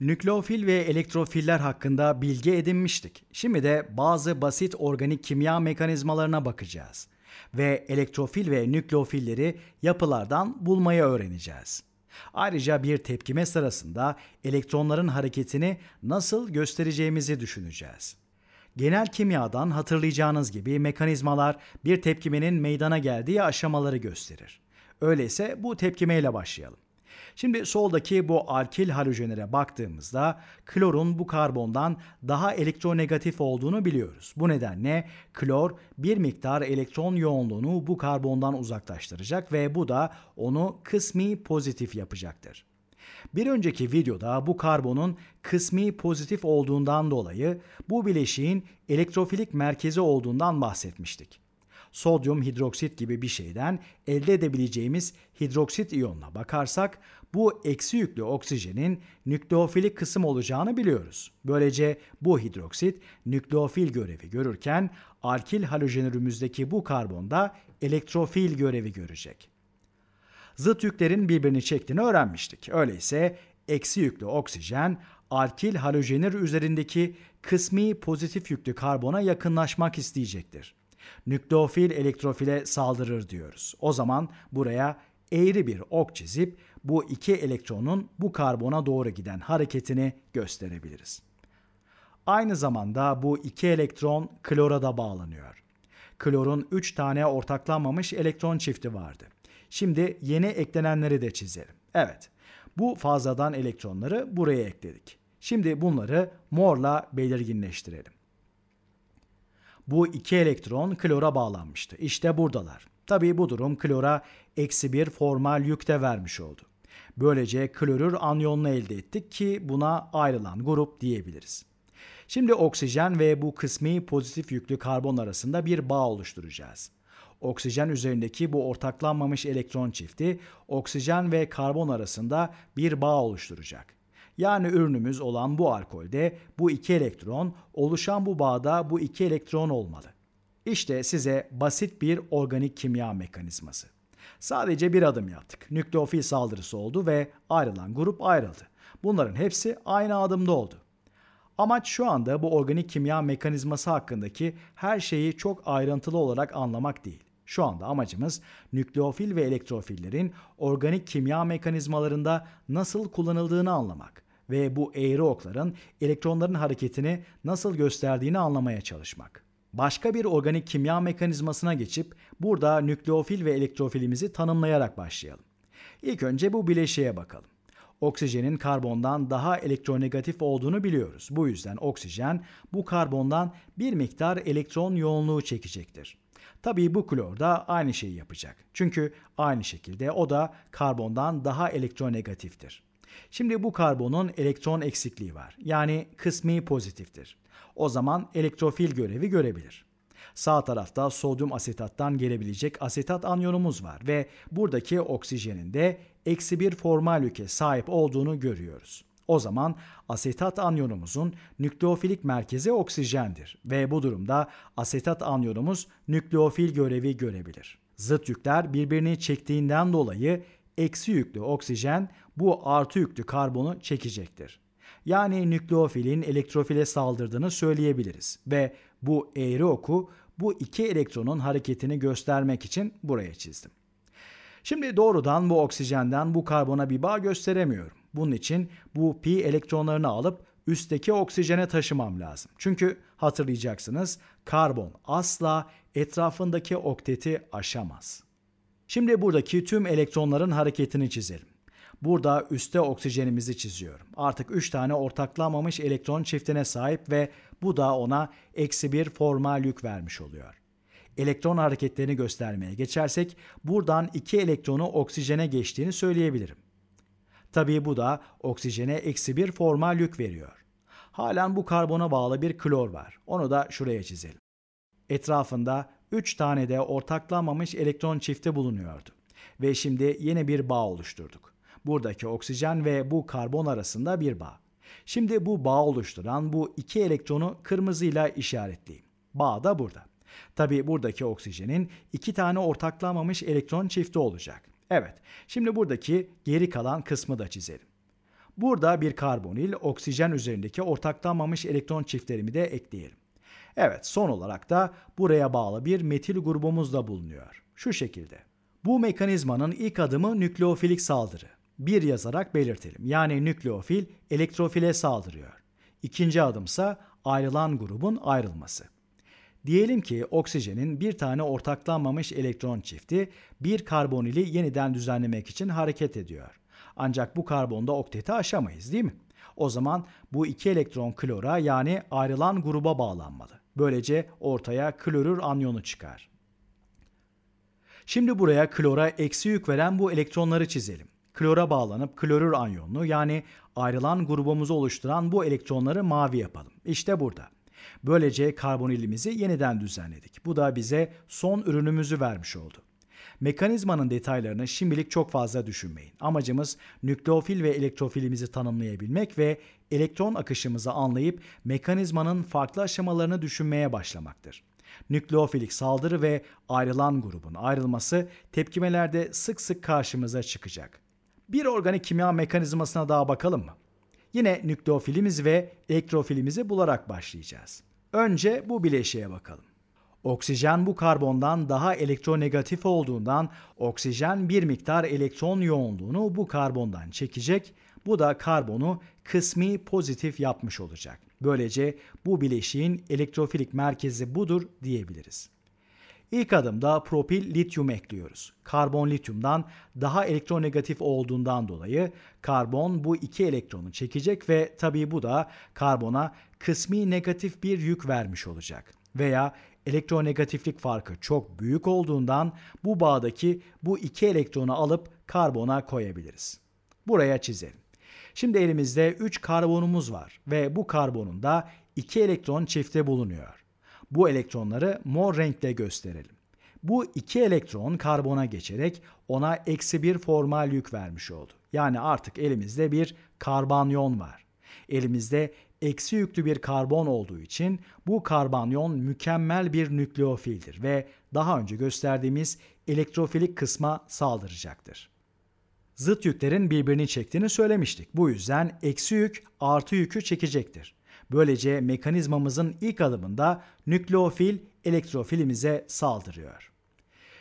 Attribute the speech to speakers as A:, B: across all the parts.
A: Nükleofil ve elektrofiller hakkında bilgi edinmiştik. Şimdi de bazı basit organik kimya mekanizmalarına bakacağız ve elektrofil ve nükleofilleri yapılardan bulmayı öğreneceğiz. Ayrıca bir tepkime sırasında elektronların hareketini nasıl göstereceğimizi düşüneceğiz. Genel kimyadan hatırlayacağınız gibi mekanizmalar bir tepkimenin meydana geldiği aşamaları gösterir. Öyleyse bu tepkimeyle başlayalım. Şimdi soldaki bu alkil halojenlere baktığımızda klorun bu karbondan daha elektronegatif olduğunu biliyoruz. Bu nedenle klor bir miktar elektron yoğunluğunu bu karbondan uzaklaştıracak ve bu da onu kısmi pozitif yapacaktır. Bir önceki videoda bu karbonun kısmi pozitif olduğundan dolayı bu bileşiğin elektrofilik merkezi olduğundan bahsetmiştik sodyum hidroksit gibi bir şeyden elde edebileceğimiz hidroksit iyonuna bakarsak bu eksi yüklü oksijenin nükleofilik kısım olacağını biliyoruz. Böylece bu hidroksit nükleofil görevi görürken alkil halojenürümüzdeki bu karbonda elektrofil görevi görecek. Zıt yüklerin birbirini çektiğini öğrenmiştik. Öyleyse eksi yüklü oksijen alkil halojenür üzerindeki kısmi pozitif yüklü karbona yakınlaşmak isteyecektir. Nükleofil elektrofile saldırır diyoruz. O zaman buraya eğri bir ok çizip bu iki elektronun bu karbona doğru giden hareketini gösterebiliriz. Aynı zamanda bu iki elektron klora da bağlanıyor. Klorun 3 tane ortaklanmamış elektron çifti vardı. Şimdi yeni eklenenleri de çizelim. Evet, bu fazladan elektronları buraya ekledik. Şimdi bunları morla belirginleştirelim bu iki elektron klora bağlanmıştı. İşte buradalar. Tabii bu durum klora eksi bir formal yükte vermiş oldu. Böylece klorür anyonunu elde ettik ki buna ayrılan grup diyebiliriz. Şimdi oksijen ve bu kısmi pozitif yüklü karbon arasında bir bağ oluşturacağız. Oksijen üzerindeki bu ortaklanmamış elektron çifti oksijen ve karbon arasında bir bağ oluşturacak. Yani ürünümüz olan bu alkolde bu iki elektron, oluşan bu bağda bu iki elektron olmalı. İşte size basit bir organik kimya mekanizması. Sadece bir adım yaptık. Nükleofil saldırısı oldu ve ayrılan grup ayrıldı. Bunların hepsi aynı adımda oldu. Amaç şu anda bu organik kimya mekanizması hakkındaki her şeyi çok ayrıntılı olarak anlamak değil. Şu anda amacımız nükleofil ve elektrofillerin organik kimya mekanizmalarında nasıl kullanıldığını anlamak ve bu eğri okların elektronların hareketini nasıl gösterdiğini anlamaya çalışmak. Başka bir organik kimya mekanizmasına geçip burada nükleofil ve elektrofilimizi tanımlayarak başlayalım. İlk önce bu bileşiğe bakalım. Oksijenin karbondan daha elektronegatif olduğunu biliyoruz. Bu yüzden oksijen bu karbondan bir miktar elektron yoğunluğu çekecektir. Tabii bu klor da aynı şeyi yapacak. Çünkü aynı şekilde o da karbondan daha elektronegatiftir. Şimdi bu karbonun elektron eksikliği var. Yani kısmi pozitiftir. O zaman elektrofil görevi görebilir. Sağ tarafta sodyum asetattan gelebilecek asetat anyonumuz var ve buradaki oksijenin de eksi bir formal yüke sahip olduğunu görüyoruz. O zaman asetat anyonumuzun nükleofilik merkezi oksijendir ve bu durumda asetat anyonumuz nükleofil görevi görebilir. Zıt yükler birbirini çektiğinden dolayı eksi yüklü oksijen bu artı yüklü karbonu çekecektir. Yani nükleofilin elektrofile saldırdığını söyleyebiliriz ve bu eğri oku bu iki elektronun hareketini göstermek için buraya çizdim. Şimdi doğrudan bu oksijenden bu karbona bir bağ gösteremiyorum. Bunun için bu pi elektronlarını alıp üstteki oksijene taşımam lazım. Çünkü hatırlayacaksınız karbon asla etrafındaki okteti aşamaz. Şimdi buradaki tüm elektronların hareketini çizelim. Burada üste oksijenimizi çiziyorum. Artık 3 tane ortaklanmamış elektron çiftine sahip ve bu da ona eksi bir formal yük vermiş oluyor. Elektron hareketlerini göstermeye geçersek buradan 2 elektronu oksijene geçtiğini söyleyebilirim. Tabii bu da oksijene eksi bir formal yük veriyor. Halen bu karbona bağlı bir klor var. Onu da şuraya çizelim. Etrafında 3 tane de ortaklanmamış elektron çifti bulunuyordu. Ve şimdi yeni bir bağ oluşturduk. Buradaki oksijen ve bu karbon arasında bir bağ. Şimdi bu bağ oluşturan bu iki elektronu kırmızıyla işaretleyeyim. Bağ da burada. Tabi buradaki oksijenin iki tane ortaklanmamış elektron çifti olacak. Evet, şimdi buradaki geri kalan kısmı da çizelim. Burada bir karbonil, oksijen üzerindeki ortaklanmamış elektron çiftlerimi de ekleyelim. Evet son olarak da buraya bağlı bir metil grubumuz da bulunuyor. Şu şekilde. Bu mekanizmanın ilk adımı nükleofilik saldırı. Bir yazarak belirtelim. Yani nükleofil elektrofile saldırıyor. İkinci adımsa ayrılan grubun ayrılması. Diyelim ki oksijenin bir tane ortaklanmamış elektron çifti bir karbonili yeniden düzenlemek için hareket ediyor. Ancak bu karbonda okteti aşamayız değil mi? O zaman bu iki elektron klora yani ayrılan gruba bağlanmalı. Böylece ortaya klorür anyonu çıkar. Şimdi buraya klora eksi yük veren bu elektronları çizelim. Klora bağlanıp klorür anyonunu yani ayrılan grubumuzu oluşturan bu elektronları mavi yapalım. İşte burada. Böylece karbonilimizi yeniden düzenledik. Bu da bize son ürünümüzü vermiş oldu. Mekanizmanın detaylarını şimdilik çok fazla düşünmeyin. Amacımız nükleofil ve elektrofilimizi tanımlayabilmek ve elektron akışımızı anlayıp mekanizmanın farklı aşamalarını düşünmeye başlamaktır. Nükleofilik saldırı ve ayrılan grubun ayrılması tepkimelerde sık sık karşımıza çıkacak. Bir organik kimya mekanizmasına daha bakalım mı? Yine nükleofilimiz ve elektrofilimizi bularak başlayacağız. Önce bu bileşiğe bakalım. Oksijen bu karbondan daha elektronegatif olduğundan oksijen bir miktar elektron yoğunluğunu bu karbondan çekecek. Bu da karbonu kısmi pozitif yapmış olacak. Böylece bu bileşiğin elektrofilik merkezi budur diyebiliriz. İlk adımda propil lityum ekliyoruz. Karbon lityumdan daha elektronegatif olduğundan dolayı karbon bu iki elektronu çekecek ve tabii bu da karbona kısmi negatif bir yük vermiş olacak. Veya Elektronegatiflik farkı çok büyük olduğundan bu bağdaki bu iki elektronu alıp karbona koyabiliriz. Buraya çizelim. Şimdi elimizde 3 karbonumuz var ve bu karbonun da 2 elektron çifte bulunuyor. Bu elektronları mor renkle gösterelim. Bu iki elektron karbona geçerek ona eksi bir formal yük vermiş oldu. Yani artık elimizde bir karbanyon var. Elimizde eksi yüklü bir karbon olduğu için bu karbonyon mükemmel bir nükleofildir ve daha önce gösterdiğimiz elektrofilik kısma saldıracaktır. Zıt yüklerin birbirini çektiğini söylemiştik. Bu yüzden eksi yük artı yükü çekecektir. Böylece mekanizmamızın ilk adımında nükleofil elektrofilimize saldırıyor.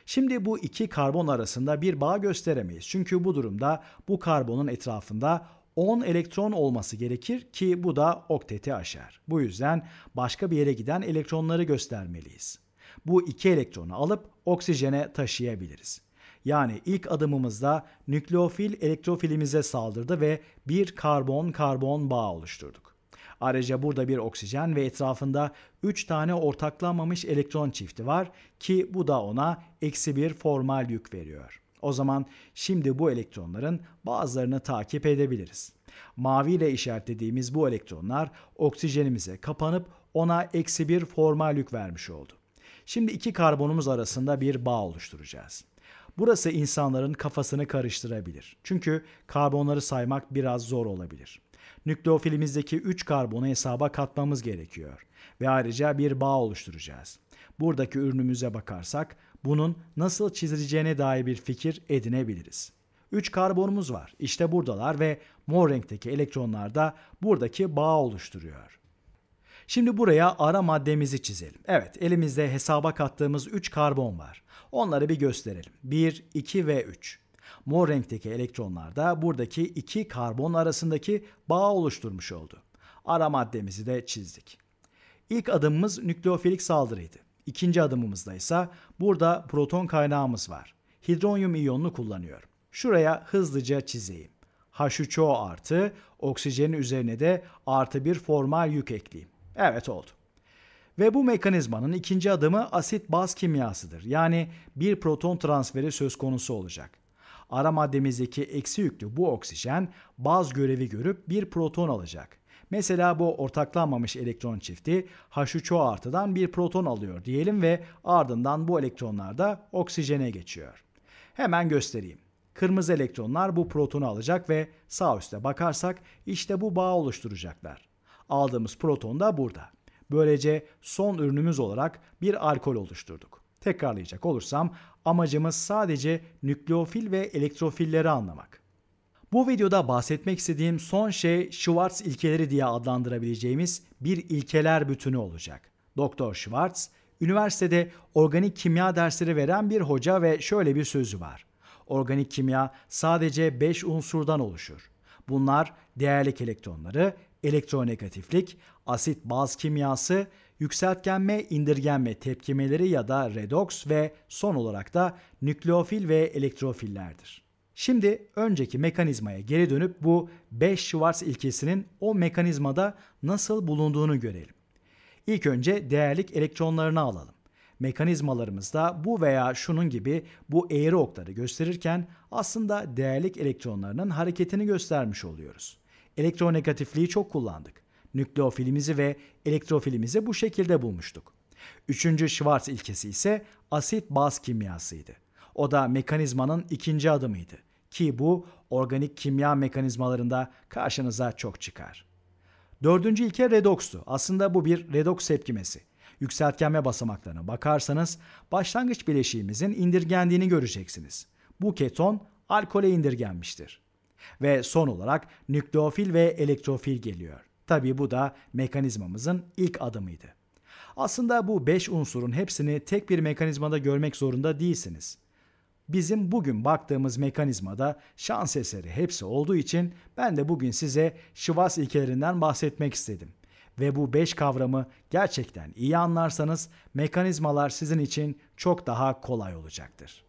A: Şimdi bu iki karbon arasında bir bağ gösteremeyiz. Çünkü bu durumda bu karbonun etrafında 10 elektron olması gerekir ki bu da okteti aşar. Bu yüzden başka bir yere giden elektronları göstermeliyiz. Bu iki elektronu alıp oksijene taşıyabiliriz. Yani ilk adımımızda nükleofil elektrofilimize saldırdı ve bir karbon-karbon bağ oluşturduk. Ayrıca burada bir oksijen ve etrafında 3 tane ortaklanmamış elektron çifti var ki bu da ona eksi bir formal yük veriyor. O zaman şimdi bu elektronların bazılarını takip edebiliriz. Mavi ile işaretlediğimiz bu elektronlar oksijenimize kapanıp ona eksi bir formal yük vermiş oldu. Şimdi iki karbonumuz arasında bir bağ oluşturacağız. Burası insanların kafasını karıştırabilir. Çünkü karbonları saymak biraz zor olabilir. Nükleofilimizdeki 3 karbonu hesaba katmamız gerekiyor ve ayrıca bir bağ oluşturacağız. Buradaki ürünümüze bakarsak bunun nasıl çizileceğine dair bir fikir edinebiliriz. 3 karbonumuz var. İşte buradalar ve mor renkteki elektronlar da buradaki bağ oluşturuyor. Şimdi buraya ara maddemizi çizelim. Evet, elimizde hesaba kattığımız 3 karbon var. Onları bir gösterelim. 1, 2 ve 3. Mor renkteki elektronlar da buradaki 2 karbon arasındaki bağ oluşturmuş oldu. Ara maddemizi de çizdik. İlk adımımız nükleofilik saldırıydı. İkinci adımımızda ise burada proton kaynağımız var. Hidronyum iyonunu kullanıyorum. Şuraya hızlıca çizeyim. H3O artı, oksijenin üzerine de artı bir formal yük ekleyeyim. Evet oldu. Ve bu mekanizmanın ikinci adımı asit baz kimyasıdır. Yani bir proton transferi söz konusu olacak. Ara maddemizdeki eksi yüklü bu oksijen baz görevi görüp bir proton alacak. Mesela bu ortaklanmamış elektron çifti H3O artıdan bir proton alıyor diyelim ve ardından bu elektronlar da oksijene geçiyor. Hemen göstereyim. Kırmızı elektronlar bu protonu alacak ve sağ üstte bakarsak işte bu bağ oluşturacaklar. Aldığımız proton da burada. Böylece son ürünümüz olarak bir alkol oluşturduk. Tekrarlayacak olursam amacımız sadece nükleofil ve elektrofilleri anlamak. Bu videoda bahsetmek istediğim son şey Schwartz ilkeleri diye adlandırabileceğimiz bir ilkeler bütünü olacak. Doktor Schwartz, üniversitede organik kimya dersleri veren bir hoca ve şöyle bir sözü var. Organik kimya sadece 5 unsurdan oluşur. Bunlar değerlik elektronları, elektronegatiflik, asit baz kimyası, yükseltgenme indirgenme tepkimeleri ya da redoks ve son olarak da nükleofil ve elektrofillerdir. Şimdi önceki mekanizmaya geri dönüp bu 5 Schwarz ilkesinin o mekanizmada nasıl bulunduğunu görelim. İlk önce değerlik elektronlarını alalım. Mekanizmalarımızda bu veya şunun gibi bu eğri okları gösterirken aslında değerlik elektronlarının hareketini göstermiş oluyoruz. Elektronegatifliği çok kullandık. Nükleofilimizi ve elektrofilimizi bu şekilde bulmuştuk. Üçüncü Schwarz ilkesi ise asit baz kimyasıydı. O da mekanizmanın ikinci adımıydı. Ki bu organik kimya mekanizmalarında karşınıza çok çıkar. Dördüncü ilke redokstu. Aslında bu bir redoks tepkimesi. Yükseltgenme basamaklarına bakarsanız başlangıç bileşiğimizin indirgendiğini göreceksiniz. Bu keton alkole indirgenmiştir. Ve son olarak nükleofil ve elektrofil geliyor. Tabii bu da mekanizmamızın ilk adımıydı. Aslında bu 5 unsurun hepsini tek bir mekanizmada görmek zorunda değilsiniz. Bizim bugün baktığımız mekanizmada şans eseri hepsi olduğu için ben de bugün size Schwarz ilkelerinden bahsetmek istedim. Ve bu 5 kavramı gerçekten iyi anlarsanız mekanizmalar sizin için çok daha kolay olacaktır.